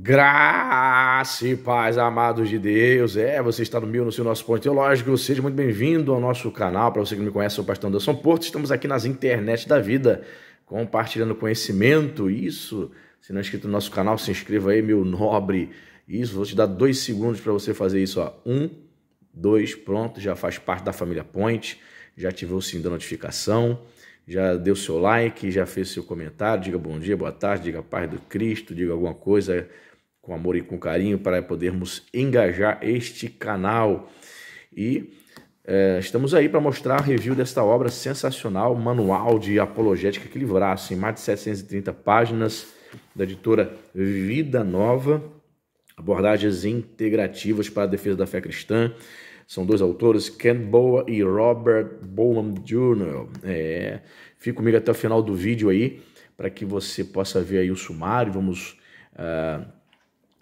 Graça e paz, amados de Deus. É, você está no meu, no seu nosso ponto teológico. Seja muito bem-vindo ao nosso canal. Para você que não me conhece, sou o pastor Anderson Porto. Estamos aqui nas internet da vida, compartilhando conhecimento. Isso, se não é inscrito no nosso canal, se inscreva aí, meu nobre. Isso, vou te dar dois segundos para você fazer isso. Ó. Um, dois, pronto, já faz parte da família Point. Já ativou o sininho da notificação já deu seu like, já fez seu comentário, diga bom dia, boa tarde, diga paz do Cristo, diga alguma coisa com amor e com carinho para podermos engajar este canal. E é, estamos aí para mostrar a review desta obra sensacional, Manual de Apologética que livraço, em mais de 730 páginas, da editora Vida Nova, abordagens integrativas para a defesa da fé cristã, são dois autores, Ken Boa e Robert Bowman Jr. É, fique comigo até o final do vídeo aí, para que você possa ver aí o sumário. Vamos uh,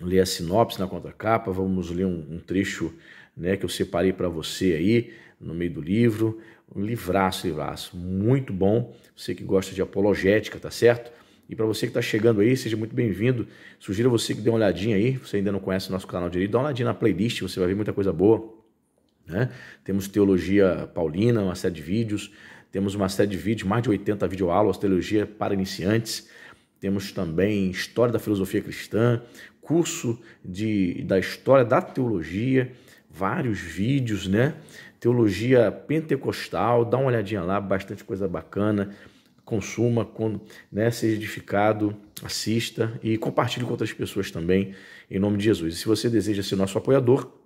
ler a sinopse na contracapa, vamos ler um, um trecho né, que eu separei para você aí no meio do livro. Um livraço, livraço, muito bom. Você que gosta de apologética, tá certo? E para você que está chegando aí, seja muito bem-vindo. Sugiro você que dê uma olhadinha aí. Você ainda não conhece o nosso canal direito, dá uma olhadinha na playlist, você vai ver muita coisa boa. Né? Temos Teologia Paulina, uma série de vídeos, temos uma série de vídeos, mais de 80 videoaulas, Teologia para Iniciantes, temos também História da Filosofia Cristã, curso de, da História da Teologia, vários vídeos, né? Teologia Pentecostal, dá uma olhadinha lá, bastante coisa bacana consuma, né, seja edificado, assista e compartilhe com outras pessoas também, em nome de Jesus. E se você deseja ser nosso apoiador,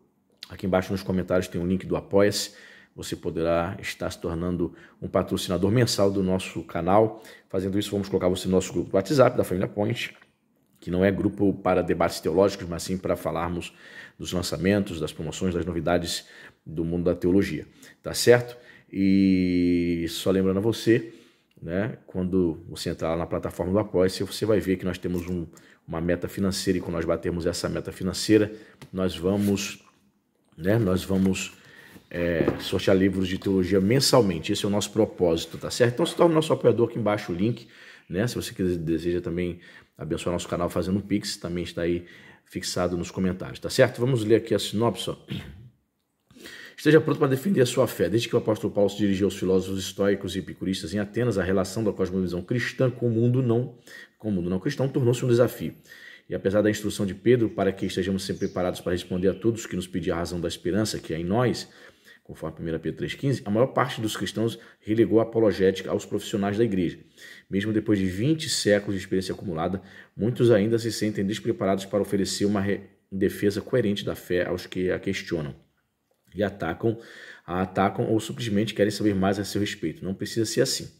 Aqui embaixo nos comentários tem um link do Apoia-se. Você poderá estar se tornando um patrocinador mensal do nosso canal. Fazendo isso, vamos colocar você no nosso grupo do WhatsApp da Família Point, que não é grupo para debates teológicos, mas sim para falarmos dos lançamentos, das promoções, das novidades do mundo da teologia. Tá certo? E só lembrando a você, né, quando você entrar lá na plataforma do Apoia-se, você vai ver que nós temos um, uma meta financeira e quando nós batermos essa meta financeira, nós vamos né? Nós vamos é, sortear livros de teologia mensalmente. Esse é o nosso propósito, tá certo? Então se o nosso apoiador aqui embaixo o link. Né? Se você quiser, deseja também abençoar nosso canal fazendo um Pix, também está aí fixado nos comentários, tá certo? Vamos ler aqui a sinopse. Ó. Esteja pronto para defender a sua fé. Desde que o apóstolo Paulo se dirigiu aos filósofos estoicos e epicuristas em Atenas, a relação da cosmovisão cristã com o mundo não, com o mundo não cristão tornou-se um desafio. E apesar da instrução de Pedro para que estejamos sempre preparados para responder a todos que nos pedir a razão da esperança que é em nós, conforme 1 Pedro 3,15, a maior parte dos cristãos relegou a apologética aos profissionais da igreja. Mesmo depois de 20 séculos de experiência acumulada, muitos ainda se sentem despreparados para oferecer uma defesa coerente da fé aos que a questionam e atacam, a atacam ou simplesmente querem saber mais a seu respeito. Não precisa ser assim.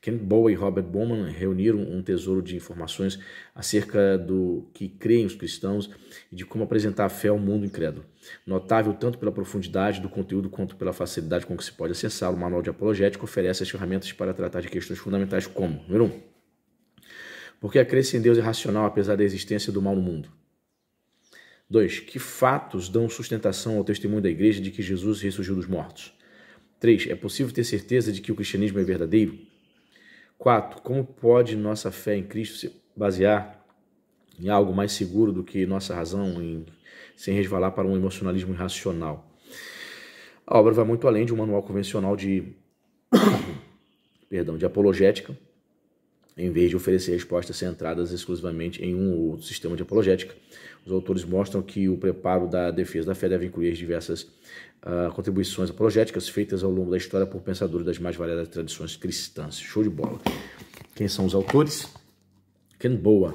Ken Bowie e Robert Bowman reuniram um tesouro de informações acerca do que creem os cristãos e de como apresentar a fé ao mundo incrédulo. Notável tanto pela profundidade do conteúdo quanto pela facilidade com que se pode acessá-lo, o Manual de Apologética oferece as ferramentas para tratar de questões fundamentais como: número 1. Um, porque a crença em Deus é racional apesar da existência do mal no mundo. 2. Que fatos dão sustentação ao testemunho da igreja de que Jesus ressurgiu dos mortos? 3. É possível ter certeza de que o cristianismo é verdadeiro? 4. Como pode nossa fé em Cristo se basear em algo mais seguro do que nossa razão, em, sem resvalar para um emocionalismo irracional? A obra vai muito além de um manual convencional de, perdão, de apologética em vez de oferecer respostas centradas exclusivamente em um ou outro sistema de apologética. Os autores mostram que o preparo da defesa da fé deve incluir as diversas uh, contribuições apologéticas feitas ao longo da história por pensadores das mais variadas tradições cristãs. Show de bola. Quem são os autores? Ken Boa,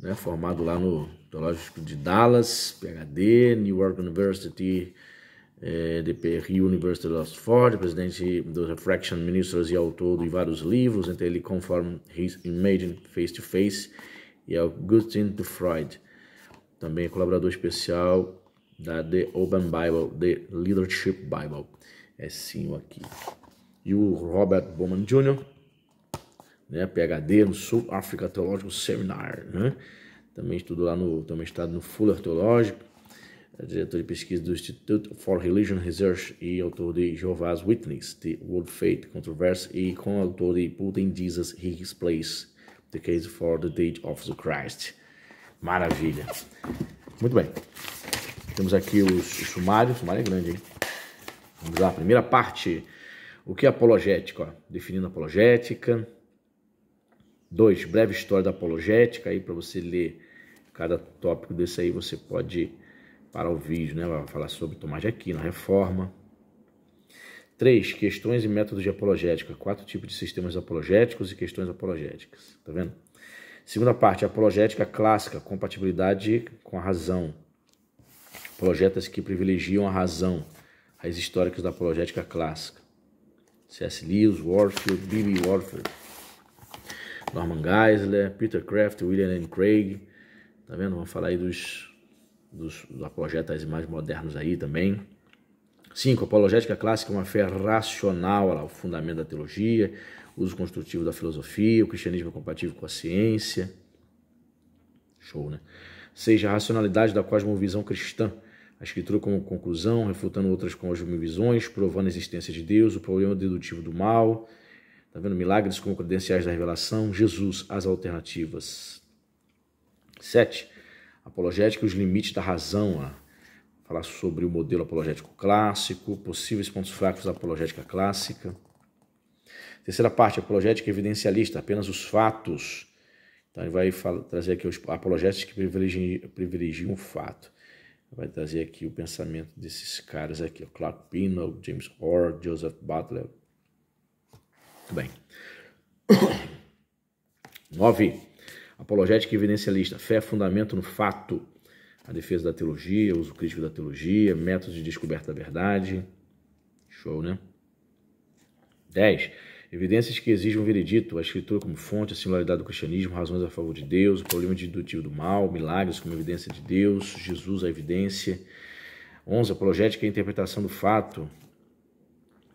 né, formado lá no Teológico de Dallas, PhD, New York University, é, de Perry University of Oxford, presidente do Refraction Ministers e autor de vários livros, entre ele Conform His Imagine Face to Face e Augustine de Freud. Também é colaborador especial da The Open Bible, The Leadership Bible. É sim aqui. E o Robert Bowman Jr., né, PhD no South Africa Theological Seminar, né? Também estudou lá no, também está no Fuller Theological é diretor de pesquisa do Institute for Religion Research e autor de Jehovah's Witness, The World Faith Controversy e coautor de Putting Jesus His Place, The Case for the Date of the Christ. Maravilha. Muito bem. Temos aqui os, sumários. O sumário é grande, hein? Vamos lá, primeira parte. O que é apologética? Definindo apologética. Dois, breve história da apologética. Aí para você ler cada tópico desse aí, você pode para o vídeo, né? Vai falar sobre Tomás de Aquino, reforma. 3. Questões e métodos de apologética. Quatro tipos de sistemas apologéticos e questões apologéticas. Tá vendo? Segunda parte, apologética clássica, compatibilidade com a razão. projetos que privilegiam a razão. as históricas da apologética clássica. C.S. Lewis, Warfield, B.B. Warfield, Norman Geisler, Peter Kraft, William N. Craig. Tá vendo? Vamos falar aí dos dos, dos apologetas mais modernos aí também. 5. Apologética clássica é uma fé racional, olha lá, o fundamento da teologia, uso construtivo da filosofia, o cristianismo é compatível com a ciência. Show, né? 6. A racionalidade da cosmovisão cristã. A escritura como conclusão, refutando outras cosmovisões, provando a existência de Deus, o problema dedutivo do mal. Tá vendo? Milagres como credenciais da revelação, Jesus, as alternativas. 7 apologética e os limites da razão. Né? Falar sobre o modelo apologético clássico, possíveis pontos fracos da apologética clássica. Terceira parte, apologética evidencialista, apenas os fatos. Então ele vai falar, trazer aqui os apologéticos que privilegiam, privilegiam o fato. Vai trazer aqui o pensamento desses caras aqui, Clark Pino, James Orr, Joseph Butler. Muito bem. Nove. Apologética e evidencialista, fé é fundamento no fato, a defesa da teologia, uso crítico da teologia, métodos de descoberta da verdade. Show, né? 10. Evidências que exigem um veredito, a escritura como fonte, a singularidade do cristianismo, razões a favor de Deus, o problema indutivo do mal, milagres como evidência de Deus, Jesus a evidência. 11. Apologética e interpretação do fato,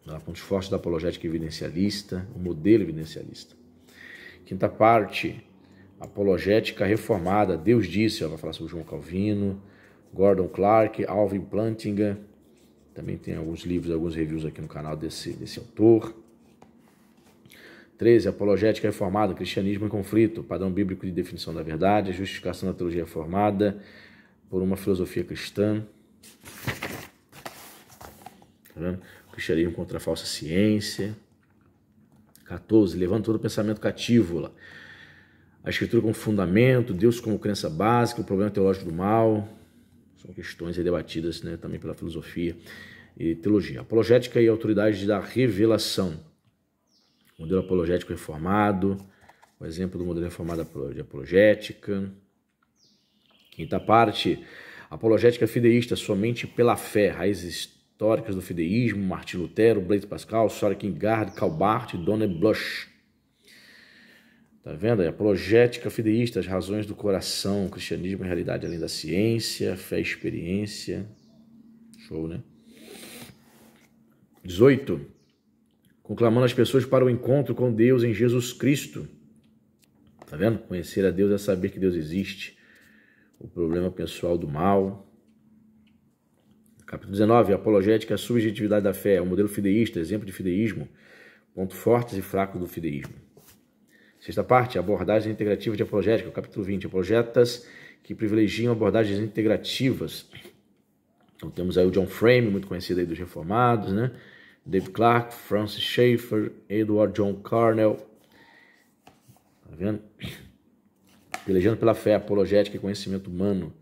ah, pontos fortes da apologética evidencialista, o modelo evidencialista. Quinta parte, apologética reformada, Deus disse, ela vai falar sobre João Calvino, Gordon Clark, Alvin Plantinga, também tem alguns livros, alguns reviews aqui no canal desse, desse autor. 13. Apologética Reformada, Cristianismo em Conflito, Padrão Bíblico de Definição da Verdade, Justificação da Teologia Reformada por uma Filosofia Cristã. Tá vendo? Cristianismo contra a Falsa Ciência. 14. Levando todo o pensamento cativo. Lá a escritura como fundamento, Deus como crença básica, o problema teológico do mal. São questões debatidas né, também pela filosofia e teologia. Apologética e autoridade da revelação. modelo apologético reformado, o exemplo do modelo reformado de apologética. Quinta parte, apologética fideísta somente pela fé, raízes históricas do fideísmo, Martin Lutero, Blaise Pascal, Søren Kierkegaard, Calbart, Donner Blush. Tá vendo? É apologética fideísta, as razões do coração, cristianismo e realidade além da ciência, fé e experiência. Show, né? 18. Conclamando as pessoas para o encontro com Deus em Jesus Cristo. Tá vendo? Conhecer a Deus é saber que Deus existe. O problema pessoal do mal. Capítulo 19. Apologética, é a subjetividade da fé. É o modelo fideísta, exemplo de fideísmo. Ponto fortes e fracos do fideísmo. Sexta parte, abordagens integrativas de apologética, capítulo 20, projetas que privilegiam abordagens integrativas. Então temos aí o John Frame, muito conhecido aí dos reformados, né? Dave Clark, Francis Schaeffer, Edward John Carnell. Tá vendo? Privilegiando pela fé, apologética e conhecimento humano.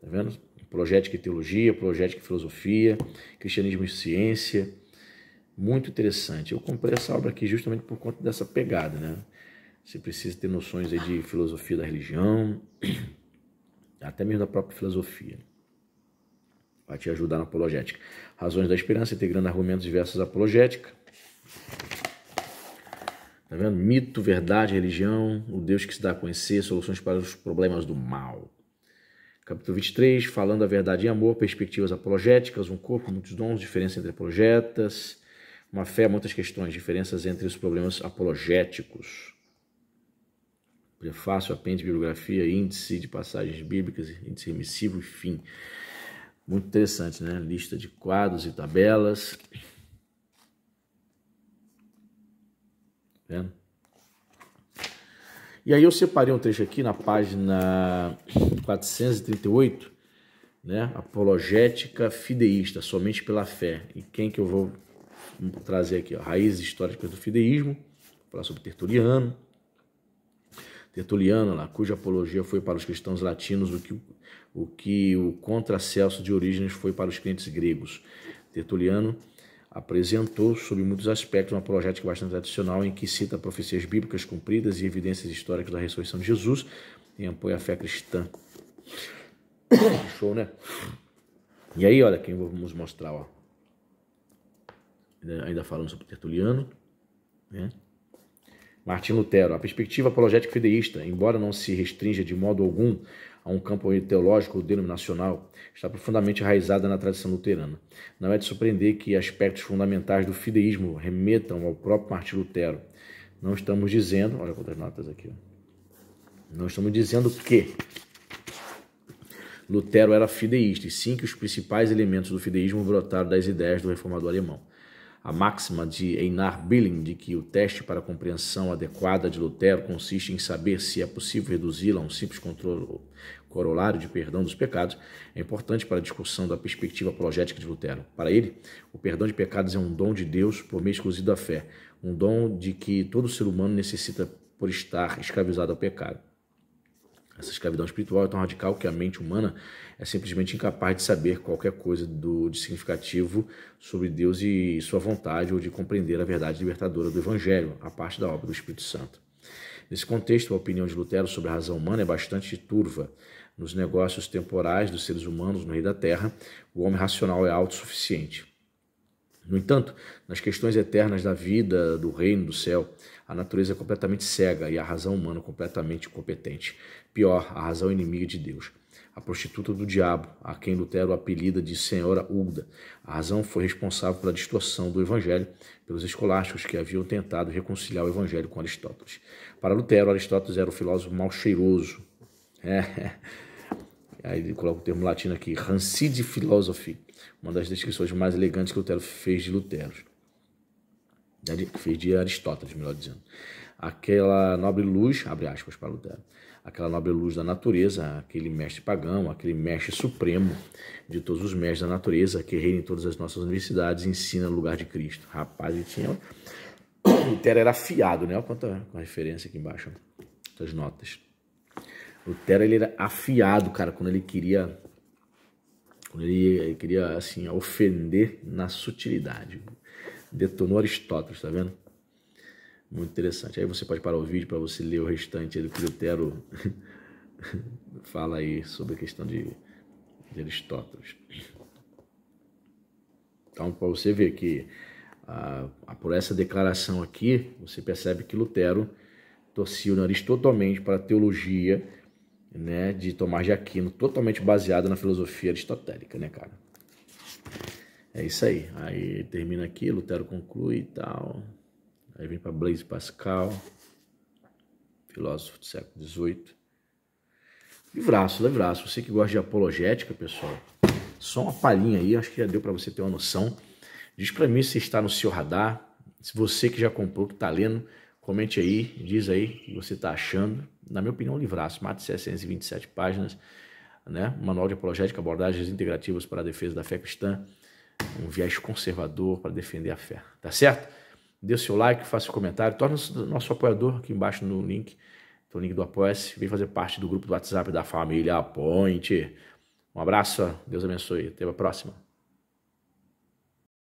Tá vendo? Apologética e teologia, apologética e filosofia, cristianismo e ciência. Muito interessante. Eu comprei essa obra aqui justamente por conta dessa pegada, né? Você precisa ter noções aí de filosofia da religião, até mesmo da própria filosofia. Vai te ajudar na apologética. Razões da esperança, integrando argumentos diversos à apologética. Tá vendo? Mito, verdade, religião, o Deus que se dá a conhecer, soluções para os problemas do mal. Capítulo 23, falando a verdade e amor, perspectivas apologéticas, um corpo, muitos dons, diferença entre projetas, uma fé, muitas questões, diferenças entre os problemas apologéticos prefácio, apêndice, bibliografia, índice de passagens bíblicas, índice remissivo, enfim. Muito interessante, né? Lista de quadros e tabelas. Tá vendo? E aí eu separei um trecho aqui na página 438, né? Apologética fideísta, somente pela fé. E quem que eu vou trazer aqui? Ó, raízes históricas do fideísmo, vou falar sobre Tertuliano, Tertuliano, cuja apologia foi para os cristãos latinos o que o, que o contracelso de origens foi para os crentes gregos. Tertuliano apresentou, sob muitos aspectos, uma apologética bastante tradicional em que cita profecias bíblicas cumpridas e evidências históricas da ressurreição de Jesus e apoia a fé cristã. Show, né? E aí, olha quem vamos mostrar, ó. Ainda falando sobre Tertuliano, né? Martin Lutero, a perspectiva apologética fideísta, embora não se restrinja de modo algum a um campo teológico ou denominacional, está profundamente enraizada na tradição luterana. Não é de surpreender que aspectos fundamentais do fideísmo remetam ao próprio Martin Lutero. Não estamos dizendo, olha quantas notas aqui, não estamos dizendo que Lutero era fideísta, e sim que os principais elementos do fideísmo brotaram das ideias do reformador alemão a máxima de Einar Billing de que o teste para a compreensão adequada de Lutero consiste em saber se é possível reduzi-la a um simples controle, corolário de perdão dos pecados, é importante para a discussão da perspectiva apologética de Lutero. Para ele, o perdão de pecados é um dom de Deus por meio exclusivo da fé, um dom de que todo ser humano necessita por estar escravizado ao pecado. Essa escravidão espiritual é tão radical que a mente humana é simplesmente incapaz de saber qualquer coisa do, de significativo sobre Deus e sua vontade ou de compreender a verdade libertadora do Evangelho, a parte da obra do Espírito Santo. Nesse contexto, a opinião de Lutero sobre a razão humana é bastante turva. Nos negócios temporais dos seres humanos no rei da terra, o homem racional é autossuficiente. No entanto, nas questões eternas da vida, do reino, do céu, a natureza é completamente cega e a razão humana completamente incompetente. Pior, a razão inimiga de Deus. A prostituta do diabo, a quem Lutero apelida de Senhora Hulda. A razão foi responsável pela distorção do Evangelho pelos escolásticos que haviam tentado reconciliar o Evangelho com Aristóteles. Para Lutero, Aristóteles era o filósofo mal cheiroso. É. é. Aí ele coloca o termo latino aqui, rancid philosophy uma das descrições mais elegantes que Lutero fez de Lutero, fez de Aristóteles, melhor dizendo. Aquela nobre luz, abre aspas para Lutero, aquela nobre luz da natureza, aquele mestre pagão, aquele mestre supremo de todos os mestres da natureza que reina em todas as nossas universidades ensina no lugar de Cristo. Rapaz, ele tinha... Lutero era afiado, né? Olha quanta referência aqui embaixo, as notas. Lutero, ele era afiado, cara, quando ele queria ele queria, assim, ofender na sutilidade. Detonou Aristóteles, tá vendo? Muito interessante. Aí você pode parar o vídeo para você ler o restante do que Lutero fala aí sobre a questão de, de Aristóteles. Então, para você ver que ah, por essa declaração aqui, você percebe que Lutero torcia o nariz totalmente para a teologia né, de Tomás de Aquino, totalmente baseada na filosofia aristotélica, né, cara? É isso aí. Aí termina aqui, Lutero conclui e tal. Aí vem para Blaise Pascal, filósofo do século XVIII. Livraço, livraço. Você que gosta de apologética, pessoal, só uma palhinha aí, acho que já deu para você ter uma noção. Diz para mim se está no seu radar, se você que já comprou, que está lendo, Comente aí, diz aí o que você está achando. Na minha opinião, um livraço, mais de 727 páginas, né? manual de apologética, abordagens integrativas para a defesa da fé cristã, um viés conservador para defender a fé, tá certo? Dê o seu like, faça o comentário, torne-se nosso apoiador aqui embaixo no link, no link do Apoia-se, vem fazer parte do grupo do WhatsApp da família Aponte. Um abraço, Deus abençoe, até a próxima.